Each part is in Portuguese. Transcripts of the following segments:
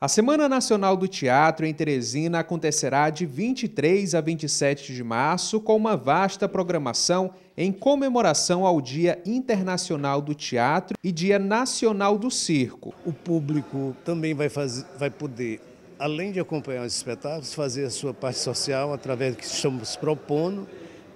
A Semana Nacional do Teatro em Teresina acontecerá de 23 a 27 de março, com uma vasta programação em comemoração ao Dia Internacional do Teatro e Dia Nacional do Circo. O público também vai, fazer, vai poder, além de acompanhar os espetáculos, fazer a sua parte social através do que estamos propondo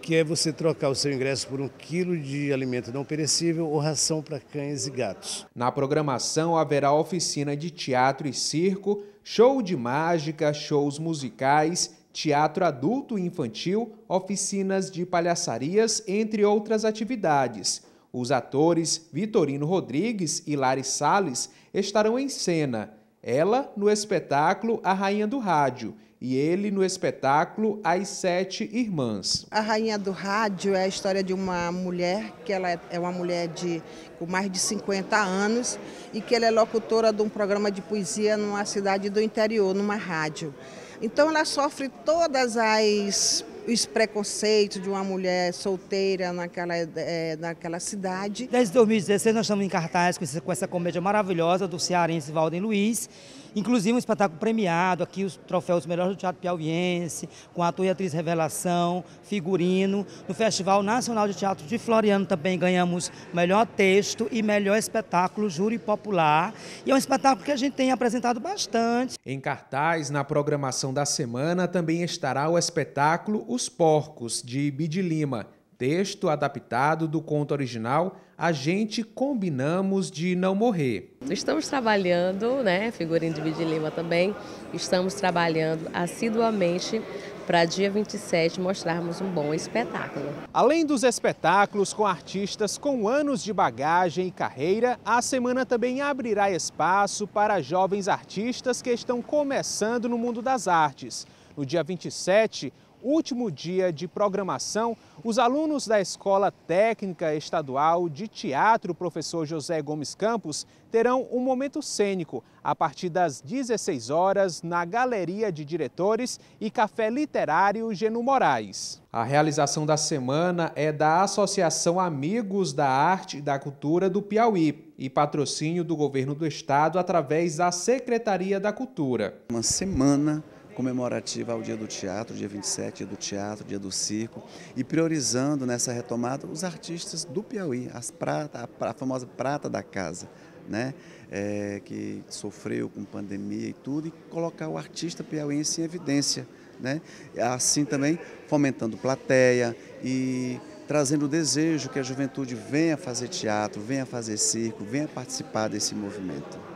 que é você trocar o seu ingresso por um quilo de alimento não perecível ou ração para cães e gatos. Na programação haverá oficina de teatro e circo, show de mágica, shows musicais, teatro adulto e infantil, oficinas de palhaçarias, entre outras atividades. Os atores Vitorino Rodrigues e Lari Salles estarão em cena. Ela no espetáculo A Rainha do Rádio e ele no espetáculo As Sete Irmãs. A Rainha do Rádio é a história de uma mulher, que ela é, é uma mulher de, com mais de 50 anos e que ela é locutora de um programa de poesia numa cidade do interior, numa rádio. Então ela sofre todas as os preconceitos de uma mulher solteira naquela, é, naquela cidade. Desde 2016 nós estamos em cartaz com essa, com essa comédia maravilhosa do cearense Valden Luiz, inclusive um espetáculo premiado, aqui os troféus melhores do teatro piauiense, com ator e atriz revelação, figurino. No Festival Nacional de Teatro de Floriano também ganhamos melhor texto e melhor espetáculo júri popular. E é um espetáculo que a gente tem apresentado bastante. Em cartaz, na programação da semana, também estará o espetáculo os Porcos, de Bidilima, Lima, texto adaptado do conto original A Gente Combinamos de Não Morrer. Estamos trabalhando, né, figurinha de Bidilima Lima também, estamos trabalhando assiduamente para dia 27 mostrarmos um bom espetáculo. Além dos espetáculos com artistas com anos de bagagem e carreira, a semana também abrirá espaço para jovens artistas que estão começando no mundo das artes. No dia 27, último dia de programação, os alunos da Escola Técnica Estadual de Teatro Professor José Gomes Campos terão um momento cênico a partir das 16 horas na Galeria de Diretores e Café Literário Genu Moraes. A realização da semana é da Associação Amigos da Arte e da Cultura do Piauí e patrocínio do governo do estado através da Secretaria da Cultura. Uma semana comemorativa ao Dia do Teatro, dia 27, Dia do Teatro, Dia do Circo, e priorizando nessa retomada os artistas do Piauí, as prata, a, famosa prata da casa, né? É, que sofreu com pandemia e tudo, e colocar o artista piauiense em evidência. Né? Assim também fomentando plateia e trazendo o desejo que a juventude venha fazer teatro, venha fazer circo, venha participar desse movimento.